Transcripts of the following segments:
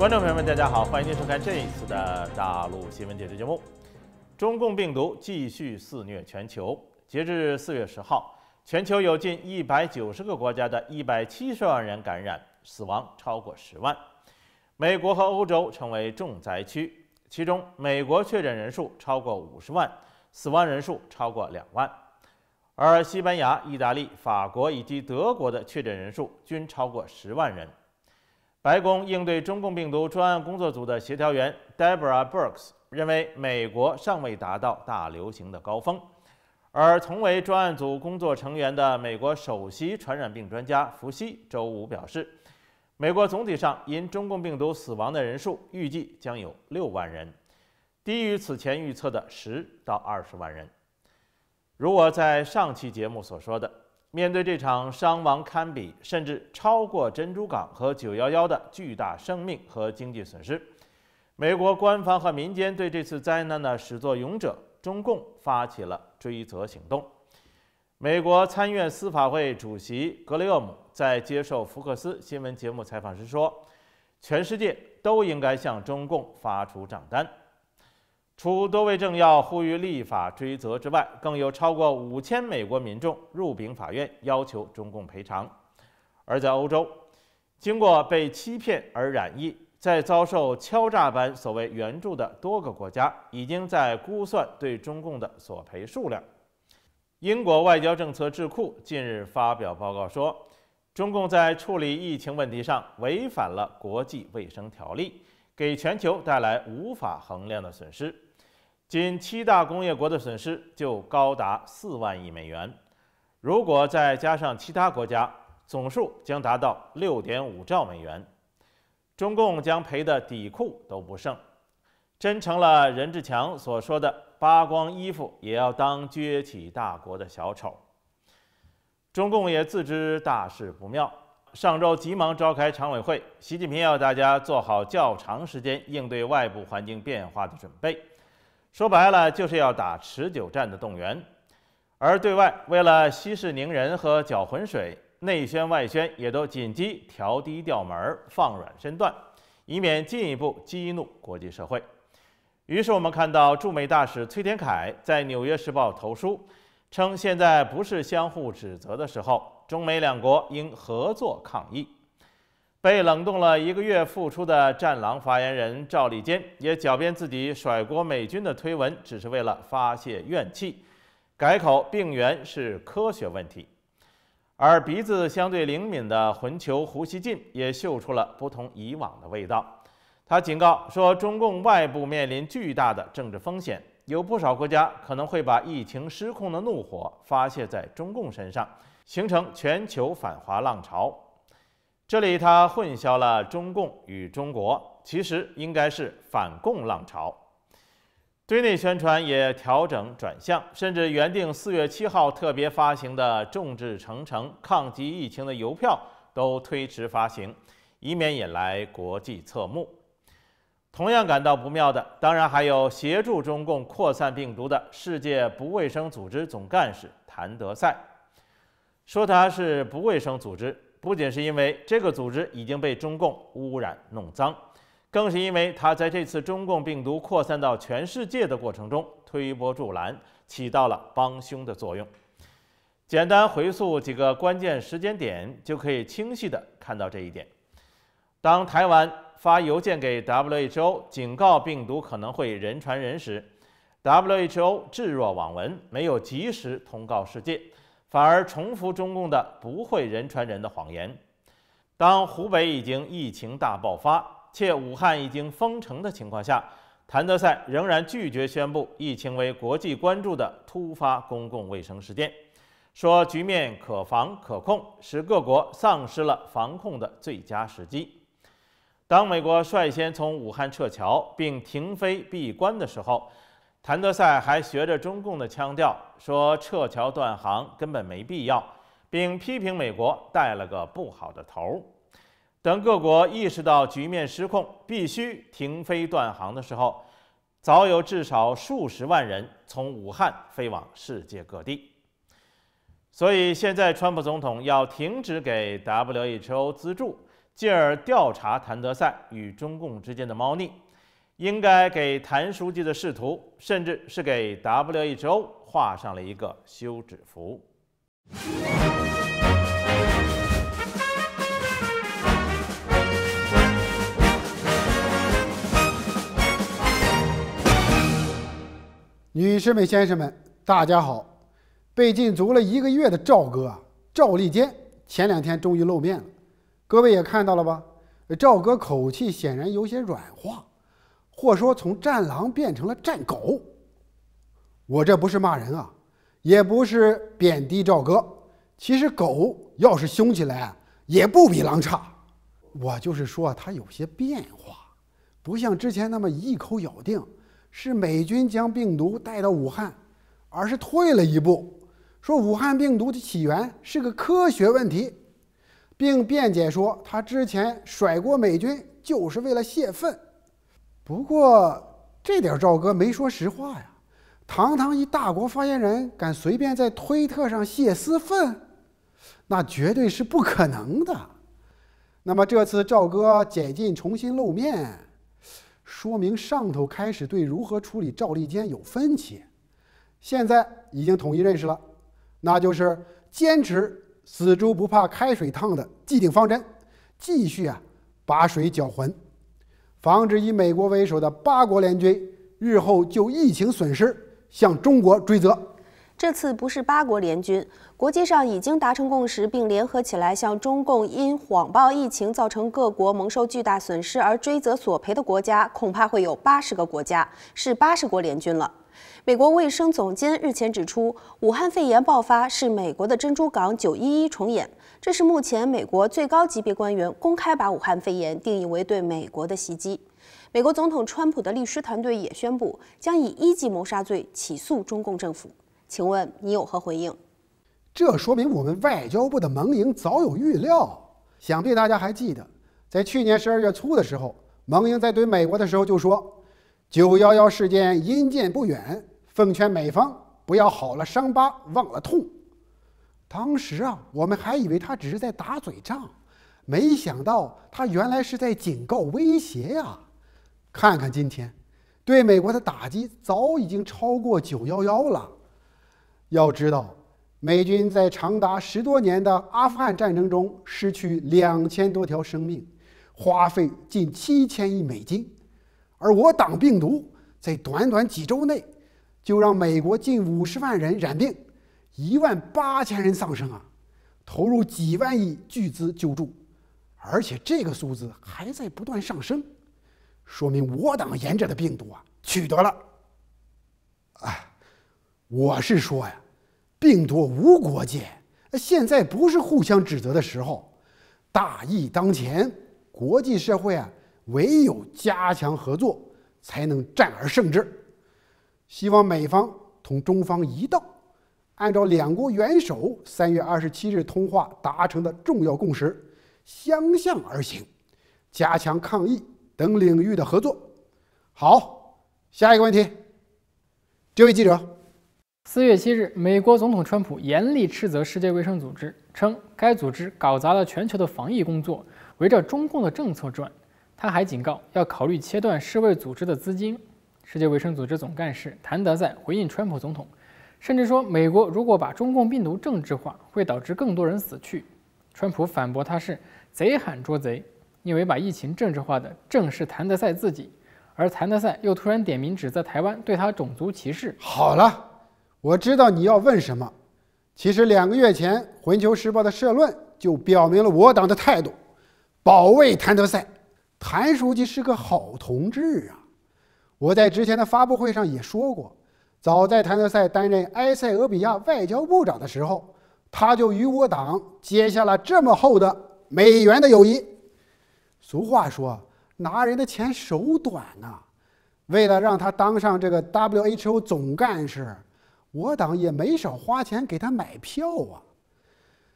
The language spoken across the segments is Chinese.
观众朋友们，大家好，欢迎您收看这一次的大陆新闻解读节目。中共病毒继续肆虐全球，截至四月十号，全球有近一百九十个国家的一百七十万人感染，死亡超过十万。美国和欧洲成为重灾区，其中美国确诊人数超过五十万，死亡人数超过两万，而西班牙、意大利、法国以及德国的确诊人数均超过十万人。白宫应对中共病毒专案工作组的协调员 Deborah Birx 认为，美国尚未达到大流行的高峰，而同为专案组工作成员的美国首席传染病专家福西周五表示，美国总体上因中共病毒死亡的人数预计将有六万人，低于此前预测的十到二十万人。如果在上期节目所说的。面对这场伤亡堪比甚至超过珍珠港和九幺幺的巨大生命和经济损失，美国官方和民间对这次灾难的始作俑者中共发起了追责行动。美国参议司法会主席格雷厄姆在接受福克斯新闻节目采访时说：“全世界都应该向中共发出账单。”除多位政要呼吁立法追责之外，更有超过五千美国民众入禀法院要求中共赔偿。而在欧洲，经过被欺骗而染疫、在遭受敲诈般所谓援助的多个国家，已经在估算对中共的索赔数量。英国外交政策智库近日发表报告说，中共在处理疫情问题上违反了国际卫生条例，给全球带来无法衡量的损失。仅七大工业国的损失就高达四万亿美元，如果再加上其他国家，总数将达到六点五兆美元。中共将赔的底裤都不剩，真成了任志强所说的“扒光衣服也要当崛起大国”的小丑。中共也自知大事不妙，上周急忙召开常委会，习近平要大家做好较长时间应对外部环境变化的准备。说白了，就是要打持久战的动员。而对外，为了息事宁人和搅浑水，内宣外宣也都紧急调低调门儿，放软身段，以免进一步激怒国际社会。于是我们看到，驻美大使崔天凯在《纽约时报》投书，称现在不是相互指责的时候，中美两国应合作抗疫。被冷冻了一个月复出的战狼发言人赵立坚也狡辩自己甩锅美军的推文只是为了发泄怨气，改口病源是科学问题，而鼻子相对灵敏的混球胡锡进也嗅出了不同以往的味道，他警告说中共外部面临巨大的政治风险，有不少国家可能会把疫情失控的怒火发泄在中共身上，形成全球反华浪潮。这里他混淆了中共与中国，其实应该是反共浪潮。对内宣传也调整转向，甚至原定四月七号特别发行的众志成城抗击疫情的邮票都推迟发行，以免引来国际侧目。同样感到不妙的，当然还有协助中共扩散病毒的世界不卫生组织总干事谭德赛，说他是不卫生组织。不仅是因为这个组织已经被中共污染弄脏，更是因为它在这次中共病毒扩散到全世界的过程中推波助澜，起到了帮凶的作用。简单回溯几个关键时间点，就可以清晰地看到这一点。当台湾发邮件给 WHO 警告病毒可能会人传人时，WHO 置若罔闻，没有及时通告世界。反而重复中共的不会人传人的谎言。当湖北已经疫情大爆发，且武汉已经封城的情况下，谭德赛仍然拒绝宣布疫情为国际关注的突发公共卫生事件，说局面可防可控，使各国丧失了防控的最佳时机。当美国率先从武汉撤侨并停飞闭关的时候。谭德赛还学着中共的腔调说，撤侨断航根本没必要，并批评美国带了个不好的头。等各国意识到局面失控，必须停飞断航的时候，早有至少数十万人从武汉飞往世界各地。所以现在，川普总统要停止给 WHO 资助，进而调查谭德赛与中共之间的猫腻。应该给谭书记的仕途，甚至是给 w h o 画上了一个休止符。女士们、先生们，大家好！被禁足了一个月的赵哥啊，赵立坚，前两天终于露面了。各位也看到了吧？赵哥口气显然有些软化。或说从战狼变成了战狗，我这不是骂人啊，也不是贬低赵哥。其实狗要是凶起来也不比狼差。我就是说它有些变化，不像之前那么一口咬定是美军将病毒带到武汉，而是退了一步，说武汉病毒的起源是个科学问题，并辩解说他之前甩锅美军就是为了泄愤。不过，这点赵哥没说实话呀。堂堂一大国发言人，敢随便在推特上泄私愤，那绝对是不可能的。那么，这次赵哥解禁重新露面，说明上头开始对如何处理赵立坚有分歧。现在已经统一认识了，那就是坚持“死猪不怕开水烫”的既定方针，继续啊把水搅浑。防止以美国为首的八国联军日后就疫情损失向中国追责。这次不是八国联军，国际上已经达成共识并联合起来向中共因谎报疫情造成各国蒙受巨大损失而追责索赔的国家，恐怕会有八十个国家，是八十国联军了。美国卫生总监日前指出，武汉肺炎爆发是美国的珍珠港九一一重演。这是目前美国最高级别官员公开把武汉肺炎定义为对美国的袭击。美国总统川普的律师团队也宣布将以一级谋杀罪起诉中共政府。请问你有何回应？这说明我们外交部的盟营早有预料。想必大家还记得，在去年十二月初的时候，盟营在怼美国的时候就说：“九幺幺事件因见不远，奉劝美方不要好了伤疤忘了痛。”当时啊，我们还以为他只是在打嘴仗，没想到他原来是在警告威胁呀！看看今天，对美国的打击早已经超过九幺幺了。要知道，美军在长达十多年的阿富汗战争中，失去两千多条生命，花费近七千亿美金；而我党病毒在短短几周内，就让美国近五十万人染病。一万八千人丧生啊，投入几万亿巨资救助，而且这个数字还在不断上升，说明我党研制的病毒啊取得了。哎，我是说呀，病毒无国界，现在不是互相指责的时候，大义当前，国际社会啊唯有加强合作，才能战而胜之。希望美方同中方一道。按照两国元首三月二十七日通话达成的重要共识，相向而行，加强抗疫等领域的合作。好，下一个问题，这位记者。四月七日，美国总统川普严厉斥责世界卫生组织，称该组织搞砸了全球的防疫工作，围着中共的政策转。他还警告要考虑切断世卫组织的资金。世界卫生组织总干事谭德赛回应川普总统。甚至说，美国如果把中共病毒政治化，会导致更多人死去。川普反驳他是“贼喊捉贼”，因为把疫情政治化的正是谭德赛自己，而谭德赛又突然点名指责台湾对他种族歧视。好了，我知道你要问什么。其实两个月前，《环球时报》的社论就表明了我党的态度：保卫谭德赛。谭书记是个好同志啊！我在之前的发布会上也说过。早在谭德赛担任埃塞俄比亚外交部长的时候，他就与我党结下了这么厚的美元的友谊。俗话说，拿人的钱手短呐。为了让他当上这个 WHO 总干事，我党也没少花钱给他买票啊。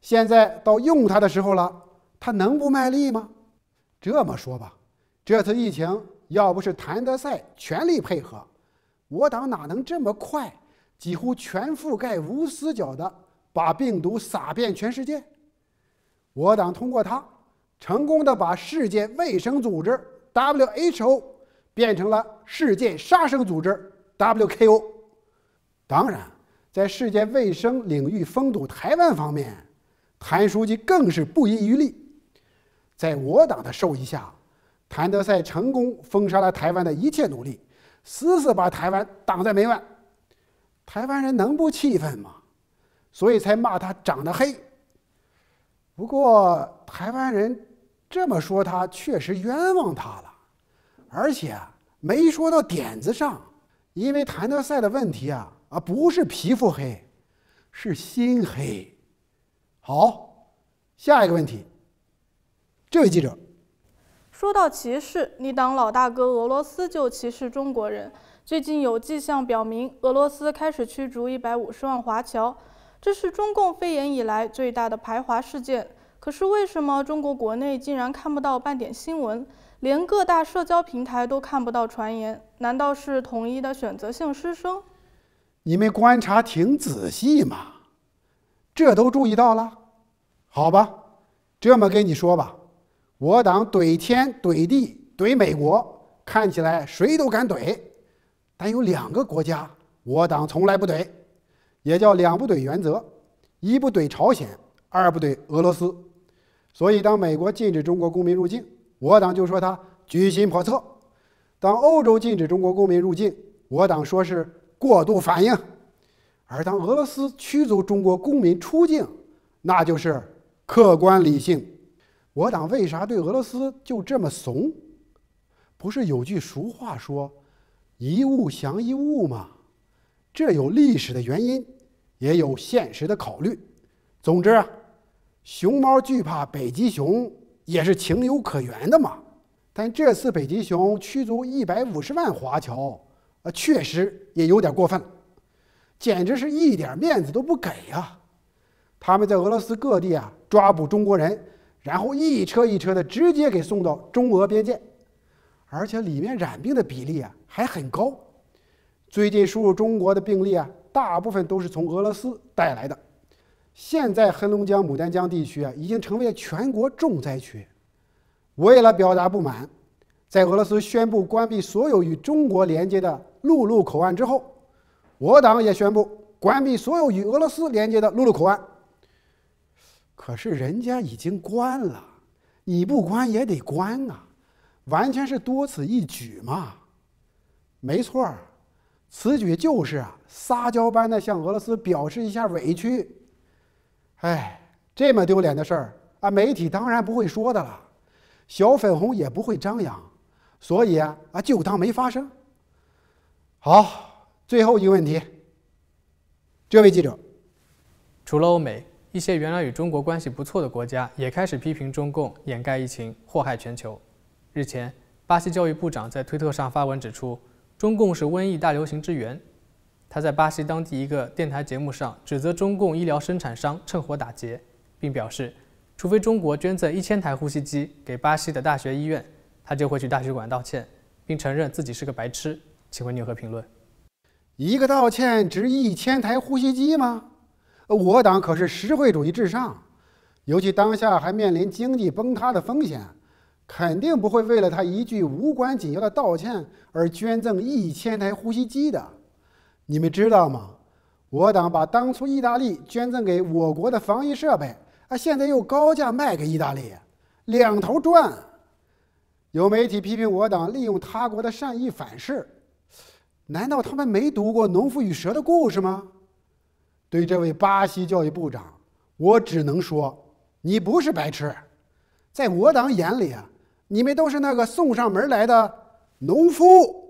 现在到用他的时候了，他能不卖力吗？这么说吧，这次疫情要不是谭德赛全力配合。我党哪能这么快，几乎全覆盖、无死角的把病毒撒遍全世界？我党通过它，成功的把世界卫生组织 （WHO） 变成了世界杀生组织 （WKO）。当然，在世界卫生领域封堵台湾方面，谭书记更是不遗余力。在我党的授意下，谭德赛成功封杀了台湾的一切努力。死死把台湾挡在门外，台湾人能不气愤吗？所以才骂他长得黑。不过台湾人这么说他，确实冤枉他了，而且啊、没说到点子上，因为谭德赛的问题啊，啊不是皮肤黑，是心黑。好，下一个问题，这位记者。说到歧视，你党老大哥俄罗斯就歧视中国人。最近有迹象表明，俄罗斯开始驱逐一百五十万华侨，这是中共肺炎以来最大的排华事件。可是为什么中国国内竟然看不到半点新闻，连各大社交平台都看不到传言？难道是统一的选择性失声？你们观察挺仔细嘛，这都注意到了？好吧，这么跟你说吧。我党怼天怼地怼美国，看起来谁都敢怼，但有两个国家我党从来不怼，也叫两不怼原则：一不怼朝鲜，二不怼俄罗斯。所以，当美国禁止中国公民入境，我党就说他居心叵测；当欧洲禁止中国公民入境，我党说是过度反应；而当俄罗斯驱逐中国公民出境，那就是客观理性。我党为啥对俄罗斯就这么怂？不是有句俗话说“一物降一物”吗？这有历史的原因，也有现实的考虑。总之啊，熊猫惧怕北极熊也是情有可原的嘛。但这次北极熊驱逐一百五十万华侨，呃，确实也有点过分了，简直是一点面子都不给啊！他们在俄罗斯各地啊抓捕中国人。然后一车一车的直接给送到中俄边界，而且里面染病的比例啊还很高。最近输入中国的病例啊，大部分都是从俄罗斯带来的。现在黑龙江牡丹江地区啊，已经成为了全国重灾区。为了表达不满，在俄罗斯宣布关闭所有与中国连接的陆路口岸之后，我党也宣布关闭所有与俄罗斯连接的陆路口岸。可是人家已经关了，你不关也得关啊，完全是多此一举嘛。没错，此举就是啊，撒娇般的向俄罗斯表示一下委屈。哎，这么丢脸的事儿啊，媒体当然不会说的了，小粉红也不会张扬，所以啊，就当没发生。好，最后一个问题，这位记者，除了欧美。一些原来与中国关系不错的国家也开始批评中共掩盖疫情、祸害全球。日前，巴西教育部长在推特上发文指出，中共是瘟疫大流行之源。他在巴西当地一个电台节目上指责中共医疗生产商趁火打劫，并表示，除非中国捐赠一千台呼吸机给巴西的大学医院，他就会去大使馆道歉，并承认自己是个白痴。请问你有何评论？一个道歉值一千台呼吸机吗？我党可是社会主义至上，尤其当下还面临经济崩塌的风险，肯定不会为了他一句无关紧要的道歉而捐赠一千台呼吸机的。你们知道吗？我党把当初意大利捐赠给我国的防疫设备，啊，现在又高价卖给意大利，两头赚。有媒体批评我党利用他国的善意反噬，难道他们没读过《农夫与蛇》的故事吗？对这位巴西教育部长，我只能说，你不是白痴，在我党眼里啊，你们都是那个送上门来的农夫。